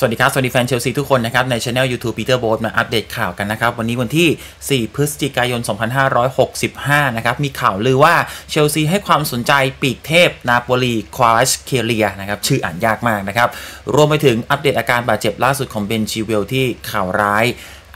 สวัสดีครับ สวัสดีแฟนเชลซีทุกคนนะครับ ในช anel YouTube Peter b o บมาอัปเดตข่าวกันนะครับ วันนี้วันที่ 4 พฤศจิกายน 2565 นะครับ มีข่าวลือว่าเชลซีให้ความสนใจปีกเทพนาโปลีควาชเคเลียนะครับ ชื่ออ่านยากมากนะครับรวมไปถึงอัปเดตอาการบาดเจ็บล่าสุดของเบนชิเวลที่ข่าวร้าย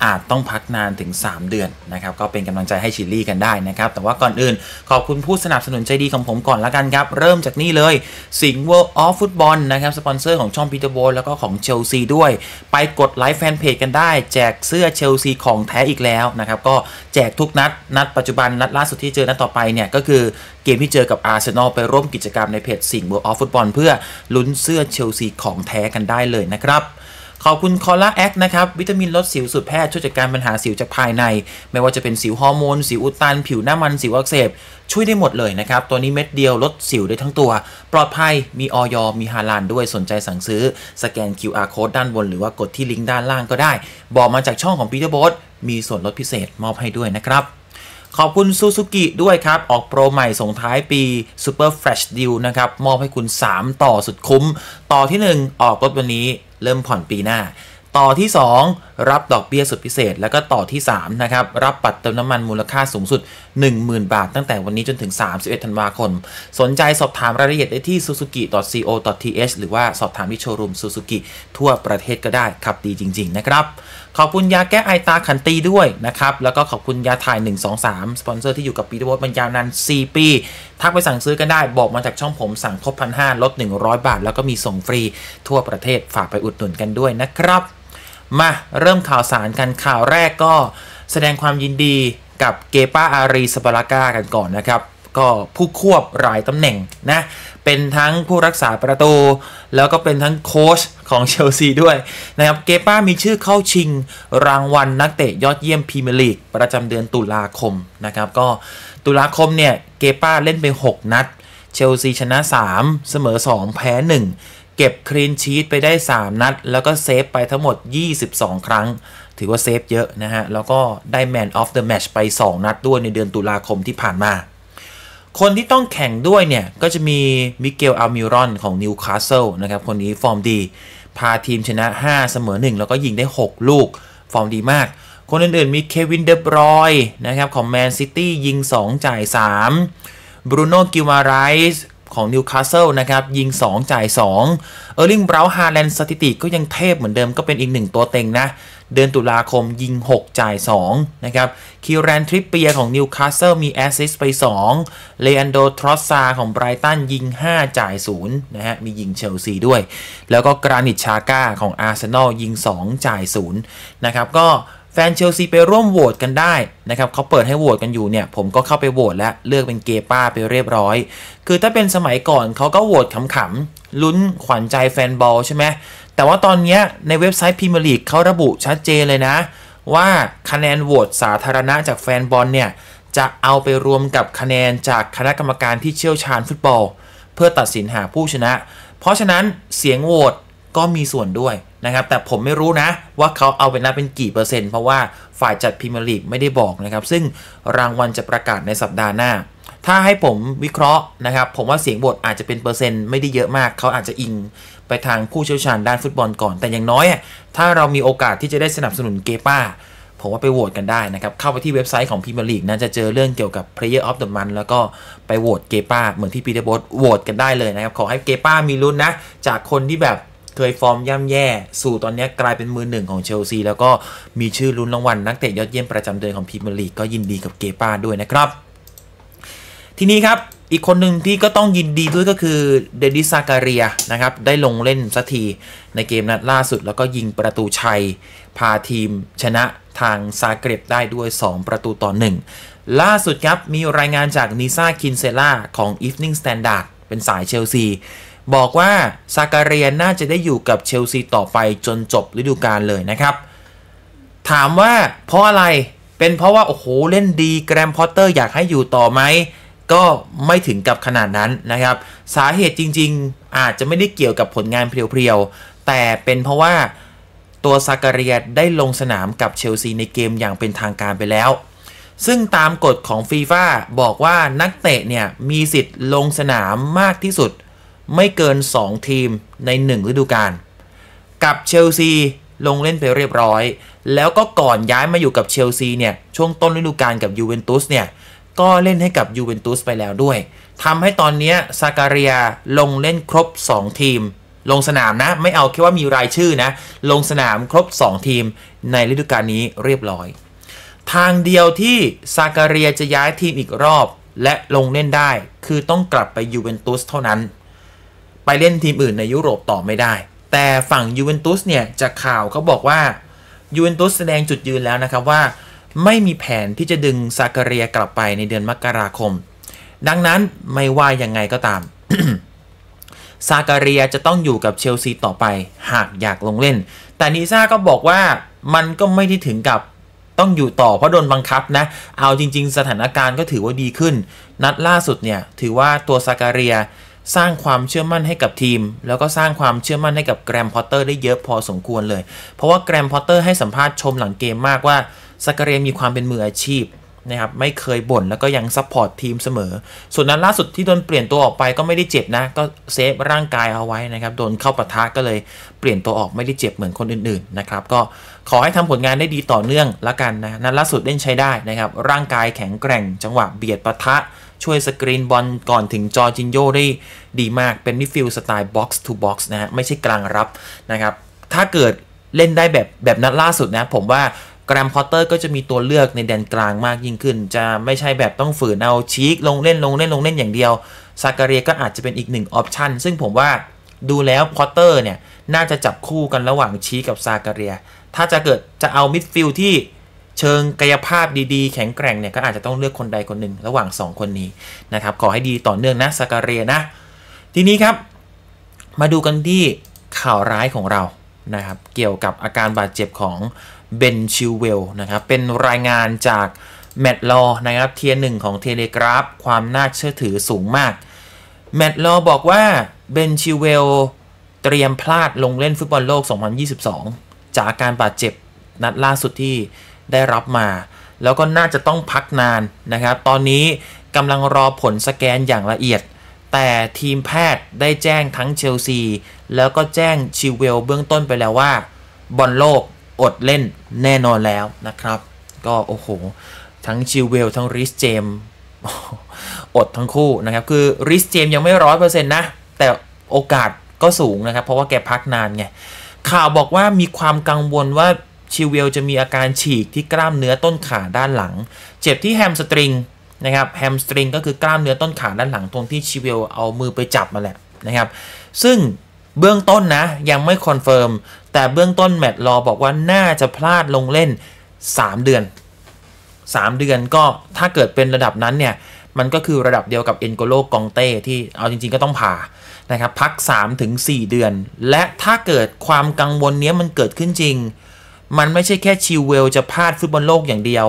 อาจต้องพักนานถึง 3 เดือนนะครับก็เป็นกำลังใจให้ชิลลี่กันได้นะครับแต่ว่าก่อนอื่นขอบคุณผู้สนับสนุนใจดีของผมก่อนละกันครับเริ่มจากนี่เลย สิงห์เวิลด์ออฟฟุตบอลนะครับสปอนเซอร์ของช่องพีเตอร์โบลแล้วก็ของเชลซีด้วย ไปกดไลฟ์แฟนเพจกันได้ แจกเสื้อเชลซีของแท้อีกแล้วนะครับก็แจกทุกนัดนัดปัจจุบันนัดล่าสุดที่เจอนัดต่อไปเนี่ยก็คือ เกมที่เจอกับอาร์เซนอลไปร่วมกิจกรรมในเพจสิงห์เวิลด์ออฟฟุตบอลเพื่อลุ้นเสื้อเชลซี ของแท้กันได้เลยนะครับขอบคุณคอล่าแอคนะครับ วิตามินลดสิวสุดแพทย์ช่วยจัดการปัญหาสิวจากภายใน ไม่ว่าจะเป็นสิวฮอร์โมน สิวอุดตัน ผิวหน้ามัน สิวอักเสบ ช่วยได้หมดเลยนะครับ ตัวนี้เม็ดเดียวลดสิวได้ทั้งตัว ปลอดภัยมีออยมีฮาลานด้วยสนใจสั่งซื้อ สแกน QR code ด้านบนหรือว่ากดที่ลิงก์ด้านล่างก็ได้ บอกมาจากช่องของพีเตอร์บอสมีส่วนลดพิเศษมอบให้ด้วยนะครับขอบคุณซูซูกิด้วยครับ ออกโปรใหม่ส่งท้ายปี Super Fresh Deal นะครับ มอบให้คุณ 3 ต่อสุดคุ้ม ต่อที่ 1 ออกรถวันนี้เริ่มผ่อนปีหน้า ต่อที่ 2 รับดอกเบี้ยสุดพิเศษ แล้วก็ต่อที่ 3 นะครับ รับปัดเติมน้ำมันมูลค่าสูงสุด 10,000 บาท ตั้งแต่วันนี้จนถึง 31ธันวาคมสนใจสอบถามรายละเอียดได้ที่ suzuki.co.th หรือว่าสอบถามที่โชว์รูม Suzuki ทั่วประเทศก็ได้ขับดีจริง ๆ นะครับขอบคุณยาแก้ไอตาขันตีด้วยนะครับ แล้วก็ขอบคุณยาถ่าย123 สปอนเซอร์ที่อยู่กับปีทวอดมันยาวนาน4ปีทักไปสั่งซื้อกันได้บอกมาจากช่องผมสั่งครบพันห้าลด 100 บาท แล้วก็มีส่งฟรีทั่วประเทศฝากไปอุดหนุนกันด้วยนะครับ มาเริ่มข่าวสารกันข่าวแรกก็แสดงความยินดีกับเกปาอารีสปารากากันก่อนนะครับก็ผู้ควบหลายตำแหน่งนะเป็นทั้งผู้รักษาประตูแล้วก็เป็นทั้งโค้ชของเชลซีด้วยนะครับ เกป้ามีชื่อเข้าชิงรางวัลนักเตะยอดเยี่ยมพรีเมียร์ลีกประจำเดือนตุลาคมนะครับ ก็ตุลาคมเนี่ย เกป้าเล่นไป 6 นัด เชลซีชนะ 3 เสมอ 2 แพ้ 1 เก็บคลีนชีตไปได้ 3 นัด แล้วก็เซฟไปทั้งหมด 22 ครั้ง ถือว่าเซฟเยอะนะฮะ แล้วก็ได้แมนออฟเดอะแมชไป 2 นัดด้วยในเดือนตุลาคมที่ผ่านมา คนที่ต้องแข่งด้วยเนี่ย ก็จะมีมิเกลอัลมิรอนของนิวคาสเซิลนะครับ คนนี้ฟอร์มดีพาทีมชนะ 5 เสมอ 1 แล้วก็ยิงได้ 6 ลูกฟอร์มดีมาก คนอื่นๆ มีเควินเดบรอยนะครับของแมนซิตี้ยิง 2 จ่าย3บรูโน่กิวมาไรส์ของนิวคาสเซิลนะครับ ยิง2 จ่าย2เออร์ลิงเบราฮาแลนด์สถิติก็ยังเทพเหมือนเดิมก็เป็นอีกหนึ่งตัวเต็งนะ เดือนตุลาคมยิง 6 จ่าย2นะครับคิวแรนทริปเปียของนิวคาสเซิลมีแอสซิสไป2 เลอันโดทรอสซาของไบรตันยิง5จ่าย0นะฮะมียิงเชลซีด้วย แล้วก็กรานิตชาก้าของอาร์เซนอลยิง2จ่าย0นะครับ ก็แฟนเชลซีไปร่วมโหวตกันได้นะครับเขาเปิดให้โหวตกันอยู่เนี่ย ผมก็เข้าไปโหวตแล้ว เลือกเป็นเกป้าไปเรียบร้อย คือถ้าเป็นสมัยก่อนเขาก็โหวตขำๆ ลุ้นขวัญใจแฟนบอลใช่ไหมแต่ว่าตอนนี้ในเว็บไซต์พิมลีกเขาระบุชัดเจนเลยนะ ว่าคะแนนโหวตสาธารณะจากแฟนบอลเนี่ย จะเอาไปรวมกับคะแนนจากคณะกรรมการที่เชี่ยวชาญฟุตบอล เพื่อตัดสินหาผู้ชนะ เพราะฉะนั้นเสียงโหวตก็มีส่วนด้วยนะครับ แต่ผมไม่รู้นะ ว่าเขาเอาเป็นนับเป็นกี่เปอร์เซ็นต์ เพราะว่าฝ่ายจัดพรีเมียร์ลีกไม่ได้บอกนะครับ ซึ่งรางวัลจะประกาศในสัปดาห์หน้า ถ้าให้ผมวิเคราะห์นะครับ ผมว่าเสียงบทอาจจะเป็นเปอร์เซ็นต์ ไม่ได้เยอะมาก เขาอาจจะอิงไปทางผู้เชี่ยวชาญด้านฟุตบอลก่อน แต่อย่างน้อยถ้าเรามีโอกาสที่จะได้สนับสนุนเกป้าผมว่าไปโหวตกันได้นะครับ เข้าไปที่เว็บไซต์ของพรีเมียร์ลีกนะจะเจอเรื่องเกี่ยวกับ Player of the Month แล้วก็ไปโหวตเกป้าเหมือนที่ปีเตอร์บอสโหวตกันได้เลยนะครับ ขอให้เกป้ามีลุ้นนะจากคนที่แบบเคยฟอร์มย่ำแย่ สู่ตอนนี้กลายเป็นมือหนึ่งของเชลซี แล้วก็มีชื่อลุ้นรางวัลนักเตะยอดเยี่ยมประจำเดือนของพรีเมียร์ลีก ก็ยินดีกับเกป้าด้วยนะครับ ทีนี้ครับ อีกคนหนึ่งที่ก็ต้องยินดีด้วยก็คือเดนิสซาการียนะครับ ได้ลงเล่นสักที ในเกมนัดล่าสุด แล้วก็ยิงประตูชัย พาทีมชนะทางซาเกร็บได้ด้วย2 ประตูต่อ1ล่าสุดครับมีรายงานจากนิซ่าคินเซล่าของ Evening Standard เป็นสายเชลซีบอกว่าซาการเรียน่าจะได้อยู่กับเชลซีต่อไปจนจบฤดูกาลเลยนะครับ ถามว่า เพราะอะไร เป็นเพราะว่าโอ้โหเล่นดีแกรมพอตเตอร์อยากให้อยู่ต่อไหม ก็ไม่ถึงกับขนาดนั้นนะครับ สาเหตุจริง ๆ อาจจะไม่ได้เกี่ยวกับผลงานเพียวๆแต่เป็นเพราะว่าตัวซาการเรียได้ลงสนามกับเชลซีในเกมอย่างเป็นทางการไปแล้วซึ่งตามกฎของฟีฟ่าบอกว่านักเตะเนี่ยมีสิทธิ์ลงสนามมากที่สุดไม่เกิน 2 ทีมใน 1 ฤดูกาล กับเชลซีลงเล่นไปเรียบร้อย แล้วก็ก่อนย้ายมาอยู่กับเชลซีเนี่ย ช่วงต้นฤดูกาลกับยูเวนตุสเนี่ย ก็เล่นให้กับยูเวนตุสไปแล้วด้วยทำให้ตอนนี้ซาการียลงเล่นครบ2 ทีม ลงสนามนะ ไม่เอาแค่ว่ามีรายชื่อนะ ลงสนามครบ 2 ทีม ในฤดูกาลนี้เรียบร้อย ทางเดียวที่ซาการียจะย้ายทีมอีกรอบและลงเล่นได้ คือต้องกลับไปยูเวนตุสเท่านั้นไปเล่นทีมอื่นในยุโรปต่อไม่ได้ แต่ฝั่งยูเวนตุสเนี่ยจากข่าวเขาบอกว่ายูเวนตุสแสดงจุดยืนแล้วนะครับว่า ไม่มีแผนที่จะดึง ซากาเรียกลับไปในเดือนมกราคม ดังนั้นไม่ว่ายังไงก็ตาม ซาการียจะต้องอยู่กับเชลซีต่อไปหากอยากลงเล่น แต่นีซ่าก็บอกว่ามันก็ไม่ได้ถึงกับต้องอยู่ต่อเพราะโดนบังคับนะ เอาจริง ๆ สถานการณ์ก็ถือว่าดีขึ้น นัดล่าสุดเนี่ยถือว่าตัวซาการียสร้างความเชื่อมั่นให้กับทีม แล้วก็สร้างความเชื่อมั่นให้กับแกรมพอตเตอร์ได้เยอะพอสมควรเลย เพราะว่าแกรมพอตเตอร์ให้สัมภาษณ์ชมหลังเกมมากว่าสกเรียมีความเป็นมืออาชีพนะครับไม่เคยบ่นแล้วก็ยังซัพพอร์ตทีมเสมอ ส่วนนั้นล่าสุดที่โดนเปลี่ยนตัวออกไปก็ไม่ได้เจ็บนะ ก็เซฟร่างกายเอาไว้นะครับโดนเข้าปะทะก็เลยเปลี่ยนตัวออกไม่ได้เจ็บเหมือนคนอื่นๆนะครับก็ขอให้ทำผลงานได้ดีต่อเนื่องละกันนะนั้นล่าสุดเล่นใช้ได้นะครับร่างกายแข็งแกร่งจังหวะเบียดปะทะช่วยสกรีนบอลก่อนถึงจอจินโยได้ดีมากเป็นมิดฟิลด์สไตล์บ็อกซ์ทูบ็อกซ์นะฮะไม่ใช่กลางรับนะครับ ถ้าเกิดเล่นได้แบบแบบนัดล่าสุดนะผมว่าแกรมพอตเตอร์ก็จะมีตัวเลือกในแดนกลางมากยิ่งขึ้น จะไม่ใช่แบบต้องฝืนเอาชีกลงเล่นลงเล่นลงเล่นอย่างเดียวซาการีก็อาจจะเป็นอีกหนึ่งออปชันซึ่งผมว่าดูแล้วพอตเตอร์เนี่ยน่าจะจับคู่กันระหว่างชีกับซาการีถ้าจะเกิดจะเอามิดฟิลด์ที่เชิงกายภาพดีๆ แข็งแกร่งเนี่ยก็อาจจะต้องเลือกคนใดคนหนึ่ง ระหว่าง 2 คนนี้นะครับ ขอให้ดีต่อเนื่องนะสกเรียนะ ทีนี้ครับ มาดูกันที่ข่าวร้ายของเรานะครับเกี่ยวกับอาการบาดเจ็บของเบนชิวเวลนะครับเป็นรายงานจากแมดลอนะครับเทียหนึ่งของเทเลกราฟความน่าเชื่อถือสูงมากแมดลอบอกว่าเบนชิวเวลเตรียมพลาดลงเล่นฟุตบอลโลก 2022 จากอาการบาดเจ็บนัดล่าสุดที่ได้รับมา แล้วก็น่าจะต้องพักนานนะครับตอนนี้กำลังรอผลสแกนอย่างละเอียด แต่ทีมแพทย์ได้แจ้งทั้งเชลซีแล้วก็แจ้งชิวเวลเบื้องต้นไปแล้วว่าบอลโลกอดเล่นแน่นอนแล้วนะครับ ก็โอ้โหทั้งชิวเวล ทั้งริสเจมอดทั้งคู่นะครับคือริสเจมยังไม่ร้อยเปอร์เซ็นต์นะแต่โอกาสก็สูงนะครับ เพราะว่าแกพักนานไงข่าวบอกว่ามีความกังวลว่าชิเวลจะมีอาการฉีกที่กล้ามเนื้อต้นขาด้านหลัง เจ็บที่แฮมสตริงนะครับแฮมสตริงก็คือกล้ามเนื้อต้นขาด้านหลังตรงที่ชิเวลเอามือไปจับมาแหละนะครับ ซึ่งเบื้องต้นนะยังไม่คอนเฟิร์มแต่เบื้องต้นแมตต์รอบอกว่าน่าจะพลาดลงเล่น 3 เดือน 3 เดือนก็ถ้าเกิดเป็นระดับนั้นเนี่ยมันก็คือระดับเดียวกับเอ็นโกโลกองเต้ที่เอาจริงๆก็ต้องผ่านะครับพัก 3-4 เดือน และถ้าเกิดความกังวลนี้มันเกิดขึ้นจริงมันไม่ใช่แค่ชิวเวลจะพลาดฟุตบอลโลกอย่างเดียว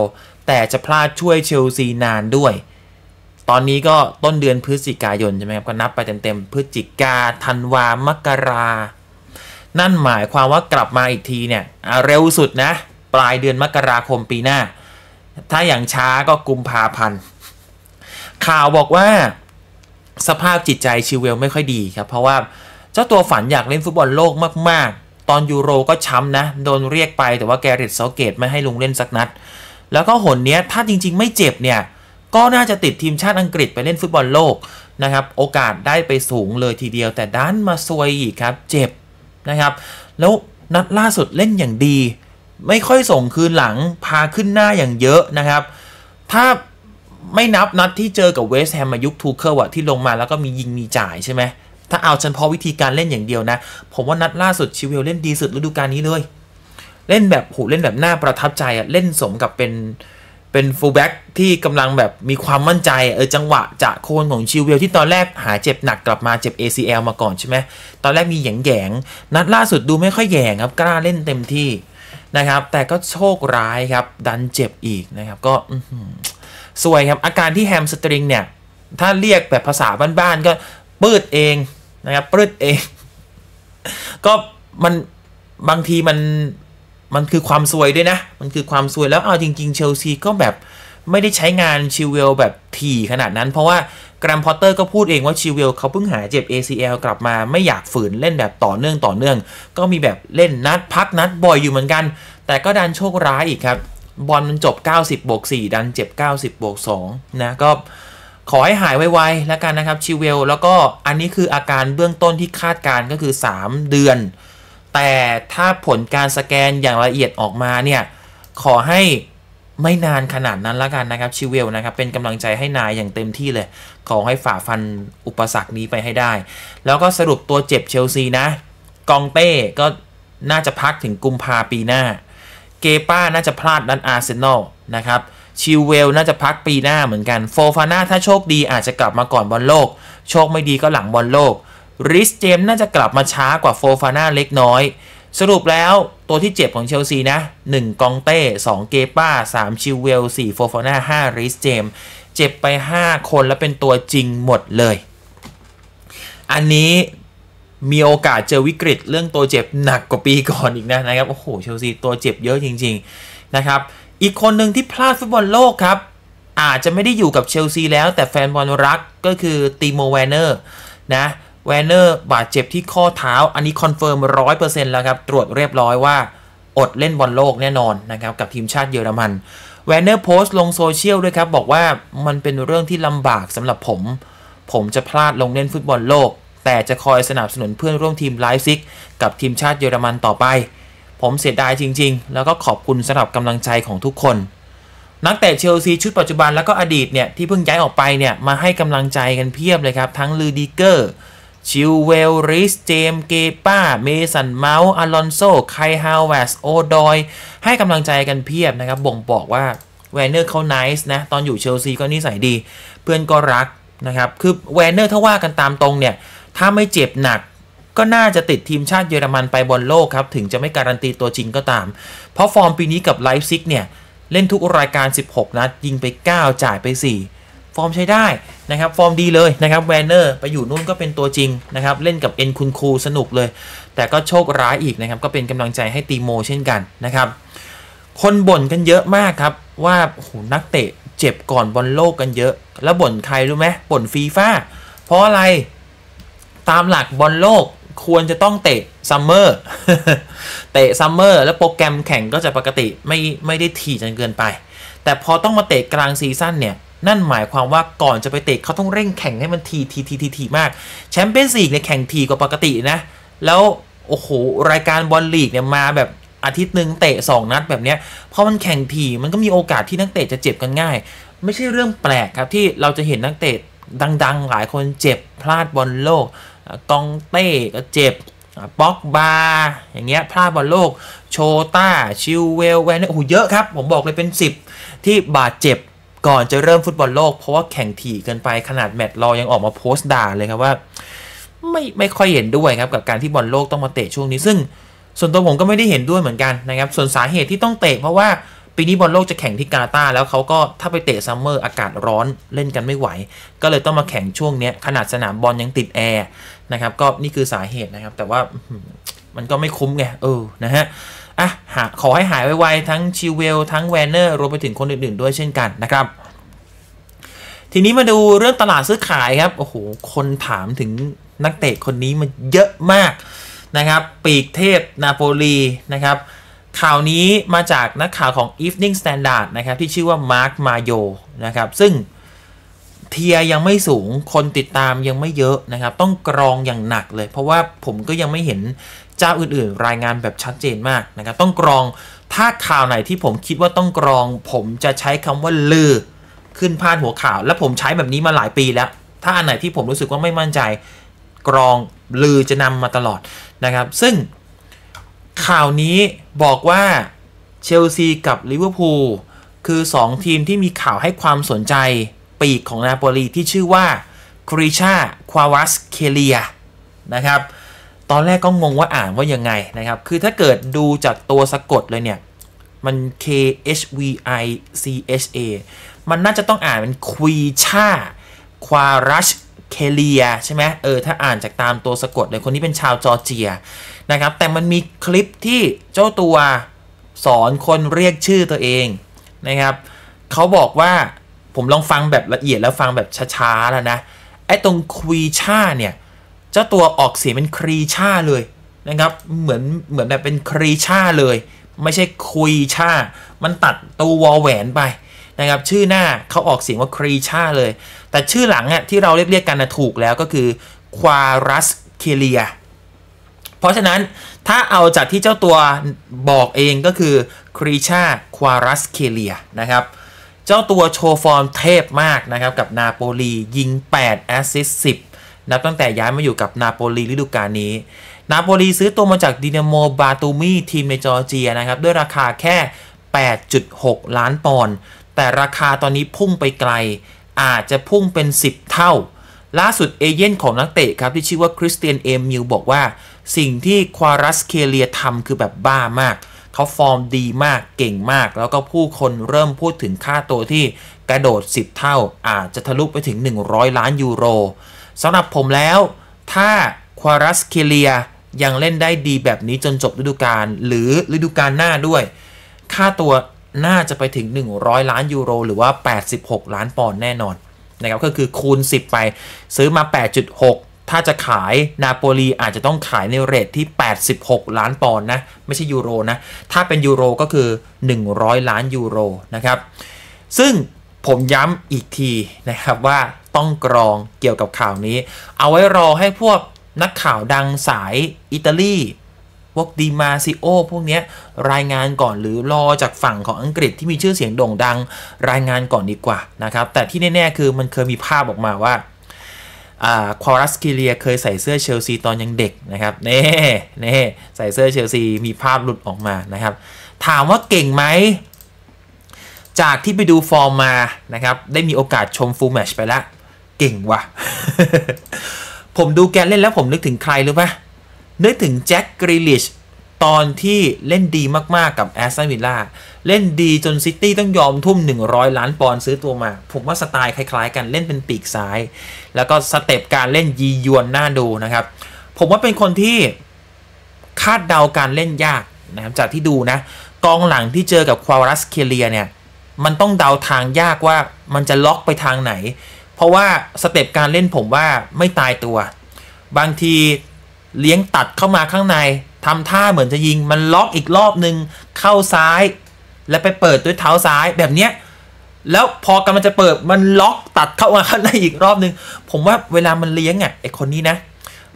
แต่จะพลาดช่วยเชลซีนานด้วย ตอนนี้ก็ต้นเดือนพฤศจิกายนใช่ไหมครับ ก็นับไปเต็มๆ พฤศจิกา ธันวา มกรา นั่นหมายความว่ากลับมาอีกทีเนี่ย เร็วสุดนะ ปลายเดือนมกราคมปีหน้า ถ้าอย่างช้าก็กุมภาพันธ์ ข่าวบอกว่าสภาพจิตใจชิวเวลไม่ค่อยดีครับ เพราะว่าเจ้าตัวฝันอยากเล่นฟุตบอลโลกมากตอนยูโรก็ช้ำนะ โดนเรียกไปแต่ว่าแกเรตเซาเกตไม่ให้ลงเล่นสักนัด แล้วก็หนเนี้ยถ้าจริงๆไม่เจ็บเนี่ย ก็น่าจะติดทีมชาติอังกฤษไปเล่นฟุตบอลโลกนะครับโอกาสได้ไปสูงเลยทีเดียวแต่ด้านมาซวยอีกครับ เจ็บนะครับแล้วนัดล่าสุดเล่นอย่างดี ไม่ค่อยส่งคืนหลังพาขึ้นหน้าอย่างเยอะนะครับ ถ้าไม่นับนัดที่เจอกับเวสแฮมมายุคทูเคิวอะที่ลงมาแล้วก็มียิงมีจ่ายใช่ไหมถ้าเอาฉันพอวิธีการเล่นอย่างเดียวนะ ผมว่านัดล่าสุดชิวิลเล่นดีสุดฤดูกาลนี้เลยเล่นแบบโูเล่นแบบหน้าประทับใจอะเล่นสมกับเป็นเป็นฟูลแบ็กที่กำลังแบบมีความมั่นใจเออจังหวะจะโคนของชิวเวลที่ตอนแรกหาเจ็บหนักกลับมาเจ็บ ACL มาก่อนใช่ไหมตอนแรกมีแยงแยงนัดล่าสุดดูไม่ค่อยแยงครับ กล้าเล่นเต็มที่นะครับ แต่ก็โชคร้ายครับ ดันเจ็บอีกนะครับ ก็สวยครับอาการที่แฮมสตริงเนี่ยถ้าเรียกแบบภาษาบ้านๆก็ปื้ดเองนะครับปื้ดเอง ก็มัน บางทีมัน มันคือความซวยด้วยนะ มันคือความซวยแล้วเอาจริงๆเชลซีก็แบบไม่ได้ใช้งานชิวเวลแบบถี่ขนาดนั้นเพราะว่าแกรมพอตเตอร์ก็พูดเองว่าชิวเวลเขาเพิ่งหายเจ็บ ACL กลับมาไม่อยากฝืนเล่นแบบต่อเนื่องต่อเนื่อง ก็มีแบบเล่นนัดพักนัดบ่อยอยู่เหมือนกัน แต่ก็ดันโชคร้ายอีกครับบอลมันจบ 90บวก4ดันเจ็บ90บวก2นะก็ขอให้หายไวๆแล้วกันนะครับชิเวลแล้วก็อันนี้คืออาการเบื้องต้นที่คาดการก็คือ 3 เดือน แต่ถ้าผลการสแกนอย่างละเอียดออกมาเนี่ย ขอให้ไม่นานขนาดนั้นแล้วกันนะครับชิเวลนะครับ เป็นกำลังใจให้นายอย่างเต็มที่เลย ขอให้ฝ่าฟันอุปสรรคนี้ไปให้ได้ แล้วก็สรุปตัวเจ็บเชลซี นะกองเต้ก็น่าจะพักถึงกุมภาปีหน้า เกป้าน่าจะพลาดดันอาร์เซนอลนะครับชิวเวลน่าจะพักปีหน้าเหมือนกันโฟฟาน่าถ้าโชคดีอาจจะกลับมาก่อนบอลโลก โชคไม่ดีก็หลังบอลโลกริสเจมน่าจะกลับมาช้ากว่าโฟฟาน่าเล็กน้อย สรุปแล้วตัวที่เจ็บของเชลซีนะ 1 กองเต้2เกป้า3ชิวเวล4โฟฟาน่า5ริสเจมเจ็บไป 5 คนและเป็นตัวจริงหมดเลย อันนี้มีโอกาสเจอวิกฤตเรื่องตัวเจ็บหนักกว่าปีก่อนอีกนะนะครับโอ้โหเชลซีตัวเจ็บเยอะจริง ๆ นะครับอีกคนหนึ่งที่พลาดฟุตบอลโลกครับ อาจจะไม่ได้อยู่กับเชลซีแล้วแต่แฟนบอลรักก็คือตีโมแวนเนอร์นะแวนเนอร์บาดเจ็บที่ข้อเท้าอันนี้คอนเฟิร์มร้อยเปอร์เซ็นต์แล้วครับ ตรวจเรียบร้อยว่าอดเล่นบอลโลกแน่นอนนะครับกับทีมชาติเยอรมันแวนเนอร์โพสต์ลงโซเชียลด้วยครับ บอกว่ามันเป็นเรื่องที่ลำบากสำหรับผม ผมจะพลาดลงเล่นฟุตบอลโลก แต่จะคอยสนับสนุนเพื่อนร่วมทีมไลฟ์ซิกกับทีมชาติเยอรมันต่อไปผมเสียดายจริงๆ แล้วก็ขอบคุณสำหรับกำลังใจของทุกคน นักเตะเชลซีชุดปัจจุบันแล้วก็อดีตเนี่ย ที่เพิ่งย้ายออกไปเนี่ย มาให้กำลังใจกันเพียบเลยครับ ทั้งลูดิเกอร์ชิวเวลริสเจมเกป้าเมสันเมาส์อลอนโซไคฮาวเวสโอดอยให้กำลังใจกันเพียบนะครับบ่งบอกว่าแวนเนอร์เขาไนส์นะ ตอนอยู่เชลซีก็นิสัยดีเพื่อนก็รักนะครับ คือแวนเนอร์ถ้าว่ากันตามตรงเนี่ยถ้าไม่เจ็บหนักก็น่าจะติดทีมชาติเยอรมันไปบอลโลกครับ ถึงจะไม่การันตีตัวจริงก็ตาม เพราะฟอร์มปีนี้กับไลฟ์ซิกเนี่ย เล่นทุกรายการ 16 นัดยิงไป 9 จ่ายไป 4 ฟอร์มใช้ได้นะครับฟอร์มดีเลยนะครับ แวนเนอร์ ไปอยู่นู่นก็เป็นตัวจริงนะครับ เล่นกับเอ็นคุนคูสนุกเลย แต่ก็โชคร้ายอีกนะครับ ก็เป็นกำลังใจให้ตีโม เช่นกันนะครับคนบ่นกันเยอะมากครับว่าโหนักเตะเจ็บก่อนบอลโลกกันเยอะแล้วบ่นใครรู้ไหมบ่นฟีฟ่าเพราะอะไรตามหลักบอลโลกควรจะต้องเตะซัมเมอร์เตะซัมเมอร์แล้วโปรแกรมแข่งก็จะปกติไม่ไม่ได้ถี่จนเกินไป แต่พอต้องมาเตะกลางซีซั่นเนี่ย นั่นหมายความว่าก่อนจะไปเตะเขาต้องเร่งแข่งให้มันทีทีทีทีทีมาก แชมเปี้ยนส์ลีกเนี่ยแข่งทีกว่าปกตินะ แล้ว โอ้โห รายการบอลลีกเนี่ยมาแบบอาทิตย์หนึ่งเตะ 2นัดแบบเนี้ยพอมันแข่งทีมันก็มีโอกาสที่นักเตะจะเจ็บกันง่ายไม่ใช่เรื่องแปลกครับที่เราจะเห็นนักเตะดัง ๆ หลายคนเจ็บพลาดบอลโลกกองเต้ ก็ เจ็บป็อกบา อย่างเงี้ยพลาดบอลโลก โชต้า ชิวเวลแวนเโอ้โหเยอะครับ ผมบอกเลยเป็น 10 ที่บาดเจ็บก่อนจะเริ่มฟุตบอลโลก เพราะว่าแข่งถี่เกินไปขนาดแมตช์รอยังออกมาโพสต์ด่าเลยครับว่า ไม่ไม่ค่อยเห็นด้วยครับกับการที่บอลโลกต้องมาเตะช่วงนี้ซึ่งส่วนตัวผมก็ไม่ได้เห็นด้วยเหมือนกันนะครับส่วนสาเหตุที่ต้องเตะเพราะว่าปีนี้บอลโลกจะแข่งที่กาตาแล้วเขาก็ถ้าไปเตะซัมเมอร์อากาศร้อนเล่นกันไม่ไหว ก็เลยต้องมาแข่งช่วงเนี้ย ขนาดสนามบอลยังติดแอร์นะครับก็นี่คือสาเหตุนะครับ แต่ว่ามันก็ไม่คุ้มไงเออนะฮะอ่ะขอให้หายไวๆทั้งชิวเวลทั้งแวนเนอร์รวมไปถึงคนอื่นๆด้วยเช่นกันนะครับ ทีนี้มาดูเรื่องตลาดซื้อขายครับโอ้โหคนถามถึงนักเตะคนนี้มันเยอะมากนะครับ ปีกเทพนาโปลีนะครับข่าวนี้มาจากนักข่าวของ Evening Standard นะครับที่ชื่อว่า Mark Mayo นะครับซึ่งเทียยังไม่สูงคนติดตามยังไม่เยอะนะครับต้องกรองอย่างหนักเลย เพราะว่าผมก็ยังไม่เห็นเจ้าอื่นๆ รายงานแบบชัดเจนมากนะครับต้องกรองถ้าข่าวไหนที่ผมคิดว่าต้องกรอง ผมจะใช้คำว่าลือ ขึ้นพาดหัวข่าว และผมใช้แบบนี้มาหลายปีแล้ว ถ้าอันไหนที่ผมรู้สึกว่าไม่มั่นใจ กรองลือจะนำมาตลอดนะครับ ซึ่งข่าวนี้บอกว่าเชลซีกับลิเวอร์พูลคือ 2 ทีมที่มีข่าวให้ความสนใจปีกของนาโปลีที่ชื่อว่าคริชาควาวัสเคเลียนะครับ ตอนแรกก็งงว่าอ่านว่ายังไงนะครับ คือถ้าเกิดดูจากตัวสะกดเลยเนี่ย มัน K H V I C H A มันน่าจะต้องอ่านเป็นควีชาควารัชเคเลียใช่ไหมเออถ้าอ่านจากตามตัวสะกดเลย คนนี้เป็นชาวจอร์เจียนะครับ แต่มันมีคลิปที่เจ้าตัวสอนคนเรียกชื่อตัวเองนะครับ เขาบอกว่าผมลองฟังแบบละเอียดแล้วฟังแบบช้าๆแล้วนะ ไอ้ตรงครีชาเนี่ย เจ้าตัวออกเสียงเป็นครีชาเลยนะครับ เหมือนเหมือนแบบเป็นครีชาเลย ไม่ใช่คุยชา มันตัดตัววอลแหวนไปนะครับ ชื่อหน้าเขาออกเสียงว่าครีชาเลย แต่ชื่อหลังอ่ะที่เราเรียกเรียกกันนะถูกแล้วก็คือควารัสเคเลียเพราะฉะนั้นถ้าเอาจากที่เจ้าตัวบอกเองก็คือครีชาควารัสเคเลียนะครับ เจ้าตัวโชว์ฟอร์มเทพมากนะครับ กับนาโปลียิง 8 แอสซิสต์10 นับตั้งแต่ย้ายมาอยู่กับนาโปลีฤดูกาลนี้นาโปลีซื้อตัวมาจากดินาโมบาตูมีทีมในจอร์เจียนะครับ ด้วยราคาแค่ 8.6 ล้านปอนด์แต่ราคาตอนนี้พุ่งไปไกลอาจจะพุ่งเป็น 10 เท่า ล่าสุดเอเย่นของนักเตะครับที่ชื่อว่าคริสเตียนเอมิวบอกว่าสิ่งที่ควารัสเคเลียทำ คือแบบบ้ามาก เขาฟอร์มดีมากเก่งมาก แล้วก็ผู้คนเริ่มพูดถึงค่าตัวที่กระโดด 10 เท่าอาจจะทะลุไปถึง 100 ล้านยูโรสำหรับผมแล้วถ้าควารัสเคเลียยังเล่นได้ดีแบบนี้จนจบฤดูกาลหรือฤดูกาลหน้าด้วย ค่าตัวน่าจะไปถึง 100 ล้านยูโร หรือว่า 86 ล้านปอนด์แน่นอนนะครับก็คือคูณ 10 ไป ซื้อมา 8.6ถ้าจะขายนาโปลีอาจจะต้องขายในเรทที่ 86 ล้านปอนด์นะ ไม่ใช่ยูโรนะ ถ้าเป็นยูโรก็คือ 100 ล้านยูโรนะครับ ซึ่งผมย้ำอีกทีนะครับว่าต้องกรองเกี่ยวกับข่าวนี้ เอาไว้รอให้พวกนักข่าวดังสายอิตาลีพวกดีมาซิโอพวกนี้รายงานก่อนหรือรอจากฝั่งของอังกฤษที่มีชื่อเสียงโด่งดังรายงานก่อนดีกว่านะครับแต่ที่แน่ๆคือมันเคยมีภาพออกมาว่าควารัสกิเลีย เคยใส่เสื้อเชลซีตอนยังเด็กนะครับเน่เน่ใส่เสื้อเชลซีมีภาพหลุดออกมานะครับ ถามว่าเก่งไหม จากที่ไปดูฟอร์มมานะครับ ได้มีโอกาสชมฟูลแมชไปแล้ว เก่งว่ะ ผมดูแกเล่นแล้วผมนึกถึงใครรู้ปะนึกถึงแจ็คกรีลิชตอนที่เล่นดีมากๆกับแอสตันวิลล่าเล่นดีจนซิตี้ต้องยอมทุ่ม 100 ล้านปอนด์ซื้อตัวมา ผมว่าสไตล์คล้ายๆ กันเล่นเป็นปีกซ้าย แล้วก็สเต็ปการเล่นยียวนน่าดูนะครับ ผมว่าเป็นคนที่คาดเดาการเล่นยากนะครับจากที่ดูนะ กองหลังที่เจอกับควารัสเคเลียเนี่ยมันต้องเดาทางยากว่ามันจะล็อกไปทางไหน เพราะว่าสเต็ปการเล่นผมว่าไม่ตายตัว บางทีเลี้ยงตัดเข้ามาข้างในทำท่าเหมือนจะยิงมันล็อกอีกรอบนึง เข้าซ้าย แล้วไปเปิดด้วยเท้าซ้ายแบบเนี้ยแล้วพอกำลังจะเปิดมันล็อกตัดเข้ามาข้างในอีกรอบนึง ผมว่าเวลามันเลี้ยงอ่ะไอคนนี้นะ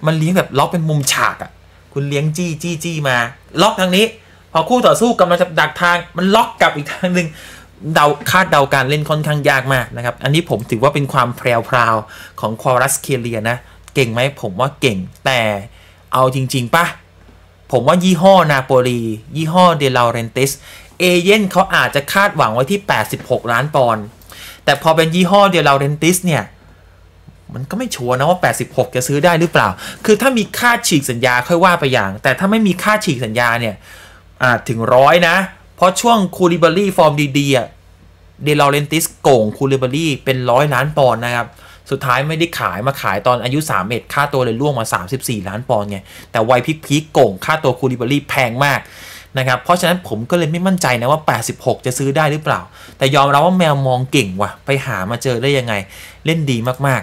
มันเลี้ยงแบบล็อกเป็นมุมฉากอ่ะ คุณเลี้ยงจี้จี้จี้มา ล็อกทางนี้พอคู่ต่อสู้กำลังจะดักทาง มันล็อกกลับอีกทางหนึ่งเดาคาดเดาการเล่นค่อนข้างยากมากนะครับอันนี้ผมถือว่าเป็นความแพรวพราวของควอรัสเคเลียนะเก่งไหมผมว่าเก่งแต่เอาจริงๆปะผมว่ายี่ห้อนาโปลียี่ห้อเดลาเรนติสเอเย่นเขาอาจจะคาดหวังไว้ที่ 86 ล้านปอนด์แต่พอเป็นยี่ห้อเดลาเรนติสเนี่ย มันก็ไม่ชัวร์นะว่า 86 จะซื้อได้หรือเปล่า คือถ้ามีค่าฉีกสัญญาค่อยว่าไปอย่าง แต่ถ้าไม่มีค่าฉีกสัญญาเนี่ยอาจถึงร้อยนะ เพราะช่วงคูลิบารี่ฟอร์มดีๆเดลาเรนติสโก่งคูลิบารี่เป็นร้อยล้านปอนด์นะครับสุดท้ายไม่ได้ขายมาขายตอนอายุ3เอ็ดค่าตัวเลยล่วงมา 34 ล้านปอนด์ไง แต่วัยพิกพีกโก่งค่าตัวคูลิบารีแพงมากนะครับเพราะฉะนั้นผมก็เลยไม่มั่นใจนะว่า 86 จะซื้อได้หรือเปล่า แต่ยอมรับว่าแมวมองเก่งว่ะไปหามาเจอได้ยังไงเล่นดีมาก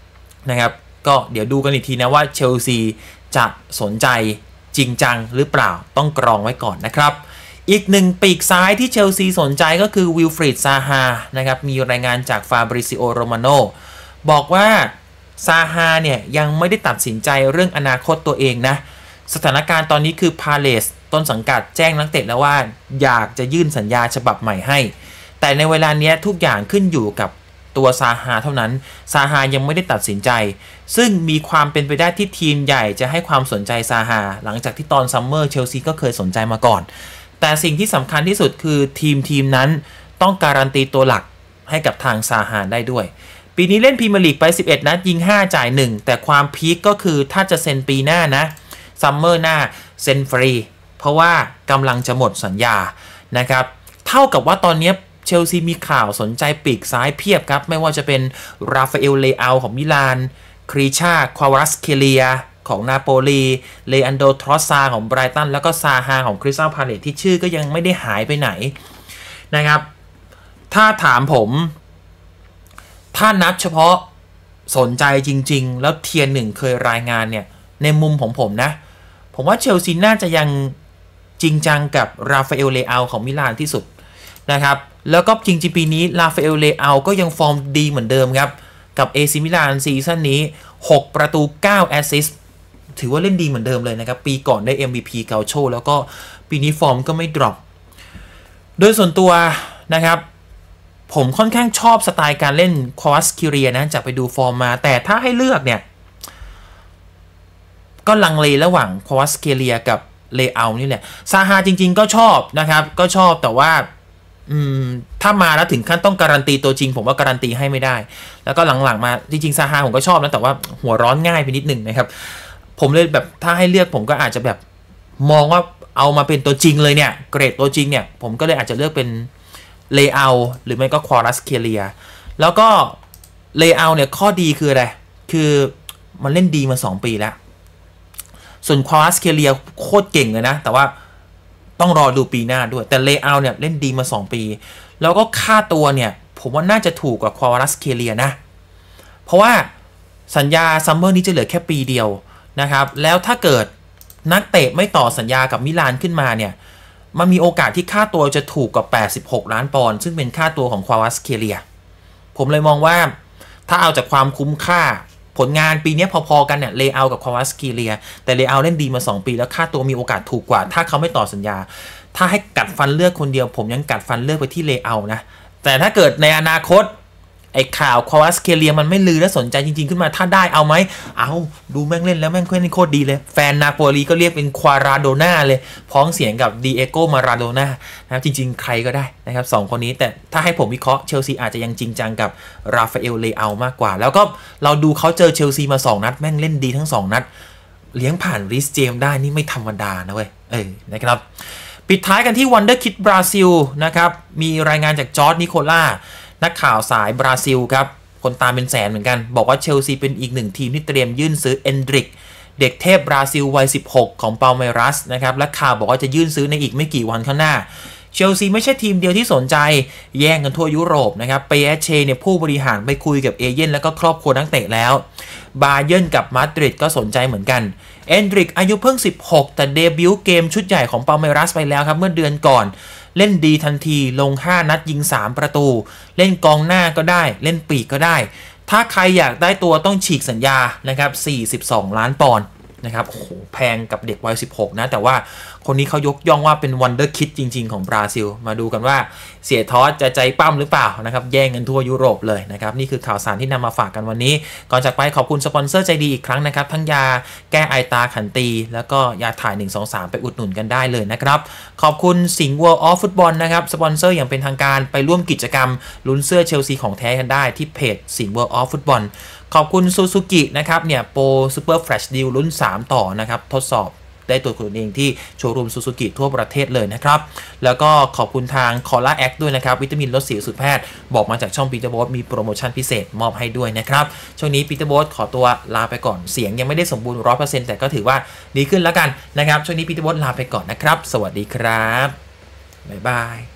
ๆนะครับก็เดี๋ยวดูกันอีกทีนะว่าเชลซีจะสนใจจริงจังหรือเปล่าต้องกรองไว้ก่อนนะครับอีกหนึ่งปีกซ้ายที่เชลซีสนใจก็คือวิลฟริดซาฮานะครับมีรายงานจากฟาบริซิโอโรมาโนบอกว่า ซาฮาเนี่ยยังไม่ได้ตัดสินใจเรื่องอนาคตตัวเองนะสถานการณ์ตอนนี้คือพาเลสต้นสังกัดแจ้งนักเตะแล้วว่า อยากจะยื่นสัญญาฉบับใหม่ให้ แต่ในเวลานี้ทุกอย่างขึ้นอยู่กับตัวซาฮาเท่านั้นซาฮายังไม่ได้ตัดสินใจ ซึ่งมีความเป็นไปได้ที่ทีมใหญ่จะให้ความสนใจซาฮาหลังจากที่ตอนซัมเมอร์เชลซีก็เคยสนใจมาก่อน แต่สิ่งที่สำคัญที่สุดคือทีมทีมนั้น ต้องการันตีตัวหลักให้กับทางซาฮาได้ด้วยปีนี้เล่นพรีเมียร์ลีกไป 11 นัดยิง 5 จ่าย 1 แต่ความพีคก็คือถ้าจะเซ็นปีหน้านะ ซัมเมอร์หน้า เซ็นฟรี เพราะว่ากำลังจะหมดสัญญานะครับ เท่ากับว่าตอนนี้เชลซีมีข่าวสนใจปีกซ้ายเพียบครับ ไม่ว่าจะเป็นราฟาเอลเลอาของมิลานครีชาควารัสเคเลีย ของนาโปลีเลอันโดทรอสซา ของไบรตันแล้วก็ซาฮาของคริสตัลพาเลตที่ชื่อก็ยังไม่ได้หายไปไหนนะครับ ถ้าถามผมถ้านับเฉพาะสนใจจริง ๆ แล้วเทียนหนึ่งเคยรายงานเนี่ย ในมุมของผมนะ ผมว่าเชลซีน่าจะยังจริงจังกับราฟาเอลเลอา ของมิลานที่สุดนะครับ แล้วก็จริง ๆ ปีนี้ราฟาเอลเลอา ก็ยังฟอร์มดีเหมือนเดิมครับ กับเอซิมิลานซีซั่นนี้ 6 ประตู 9 แอสซิสถือว่าเล่นดีเหมือนเดิมเลยนะครับ ปีก่อนได้ MVP เกาโชแล้วก็ปีนี้ฟอร์มก็ไม่ดรอปโดยส่วนตัวนะครับผมค่อนข้างชอบสไตล์การเล่นคอสคิเรียนะจากไปดูฟอร์มมา แต่ถ้าให้เลือกเนี่ย ก็ลังเลระหว่างคอสคิเรียกับเลเยอร์นี่แหละซาฮาจริงๆ ก็ชอบนะครับ ก็ชอบแต่ว่าถ้ามาแล้วถึงขั้นต้องการันตีตัวจริง ผมว่าการันตีให้ไม่ได้ แล้วก็หลังๆมาจริงๆซาฮาผมก็ชอบนะ แต่ว่าหัวร้อนง่ายไปนิดหนึ่งนะครับ ผมเลยแบบถ้าให้เลือกผมก็อาจจะแบบมองว่าเอามาเป็นตัวจริงเลยเนี่ยเกรดตัวจริง เนี่ย ผมก็เลยอาจจะเลือกเป็นลเยอร์หรือไม่ก็ c อรัสเคเลียแล้วก็ลเยอร์เนี่ย ข้อดีคืออะไร คือมันเล่นดีมา 2 ปี แล้ว ส่วนวอรัสเคเลียโคตรเก่งเลยนะ แต่ว่าต้องรอดูปีหน้าด้วยแต่ลเยอร์เนี่ย เล่นดีมา 2 ปี แล้วก็ค่าตัวเนี่ย ผมว่าน่าจะถูกกว่าวอรัสเคเลียนะ เพราะว่าสัญญาซัมเมอร์นี้จะเหลือแค่ปีเดียวนะครับแล้วถ้าเกิดนักเตะไม่ต่อสัญญากับมิลานขึ้นมาเนี่ยมันมีโอกาสที่ค่าตัวจะถูกกว่า 86ล้านปอนด์ ซึ่งเป็นค่าตัวของควาวัสเคเลีย ผมเลยมองว่า ถ้าเอาจากความคุ้มค่า ผลงานปีนี้พอๆกันเนี่ย เลเยอร์กับควาวัสเคเลีย แต่เลเยอร์เล่นดีมา 2 ปี แล้วค่าตัวมีโอกาสถูกกว่าถ้าเขาไม่ต่อสัญญา ถ้าให้กัดฟันเลือกคนเดียว ผมยังกัดฟันเลือกไปที่เลเยอร์นะ แต่ถ้าเกิดในอนาคตไอ้ข่าวควาสเคเลียมันไม่ลือ และสนใจจริงๆขึ้นมาถ้าได้เอาไหมเอาดูแม่งเล่นแล้ว แม่งเล่นโคตรดีเลย แฟนนาโปลีก็เรียกเป็นควาราโดนาเลยพ้องเสียงกับดีเอโกมาราโดนานะครับจริงๆใครก็ได้นะครับสองคนนี้แต่ถ้าให้ผมวิเคราะห์เชลซีอาจจะยังจริงจังกับราฟาเอลเลอามากกว่า แล้วก็เราดูเขาเจอเชลซีมา 2 นัดแม่งเล่นดีทั้ง 2 นัด เลี้ยงผ่านริสเจมได้นี่ไม่ธรรมดานะเว้ยเออนะครับปิดท้ายกันที่วันเดอร์คิดบราซิลนะครับมีรายงานจากจอร์ดนิโคล่านักข่าวสายบราซิลครับ คนตามเป็นแสนเหมือนกัน บอกว่าเชลซีเป็นอีกหนึ่งทีมที่เตรียมยื่นซื้อเอนดริก เด็กเทพบราซิลวัย 16 ของเปาเมรัสนะครับ และข่าวบอกว่าจะยื่นซื้อในอีกไม่กี่วันข้างหน้า เชลซีไม่ใช่ทีมเดียวที่สนใจแย่งกันทั่วยุโรปนะครับเปเเชเนี่ยผู้บริหารไปคุยกับเอเย่นแล้วก็ครอบครัวนักเตะแล้วบาเยินกับมาดริดก็สนใจเหมือนกันเอนดริกอายุเพิ่ง 16 แต่เดบิวต์เกมชุดใหญ่ของเปาเมรัสไปแล้วครับเมื่อเดือนก่อนเล่นดีทันทีลง 5 นัดยิง 3 ประตู เล่นกองหน้าก็ได้เล่นปีกก็ได้ ถ้าใครอยากได้ตัวต้องฉีกสัญญานะครับ 42 ล้านปอนด์นะครับโอ้โหแพงกับเด็กวัย16 นะแต่ว่าคนนี้เขายกย่องว่าเป็นวันเดอร์คิดจริง ๆของบราซิลมาดูกันว่าเสียทอสจะใจปั้มหรือเปล่านะครับ แย่งเงินทั่วยุโรปเลยนะครับ นี่คือข่าวสารที่นำมาฝากกันวันนี้ ก่อนจากไปขอบคุณสปอนเซอร์ใจดีอีกครั้งนะครับทั้งยาแก้ไอตาขันตี แล้วก็ยาถ่าย 1 2 3 ไปอุดหนุนกันได้เลยนะครับ ขอบคุณสิงห์วอล f f ฟ o ุตบอลนะครับสปอนเซอร์อย่างเป็นทางการไปร่วมกิจกรรมลุ้นเสื้อเชลซีของแท้กันได้ที่เพจสิงห์วอล f f ฟ o ุตบอลขอบคุณซูซูกินะครับเนี่ยโปรซูเปอร์แฟลชดิลลุ้น3 ต่อนะครับทดสอบได้ตัวคุณเองที่โชว์รูมซูซูกิทั่วประเทศเลยนะครับ แล้วก็ขอบคุณทางคอล่าแอคด้วยนะครับ วิตามินลดสิวสุดแพทย์บอกมาจากช่องปีเตอร์บอสมีโปรโมชั่นพิเศษมอบให้ด้วยนะครับ ช่วงนี้ปีเตอร์บอสขอตัวลาไปก่อนเสียงยังไม่ได้สมบูรณ์ร้อแต่ก็ถือว่า ดีขึ้นแล้วกันนะครับ ช่วงนี้ปีเตอร์บอสลาไปก่อนนะครับ สวัสดีครับบ๊ายบาย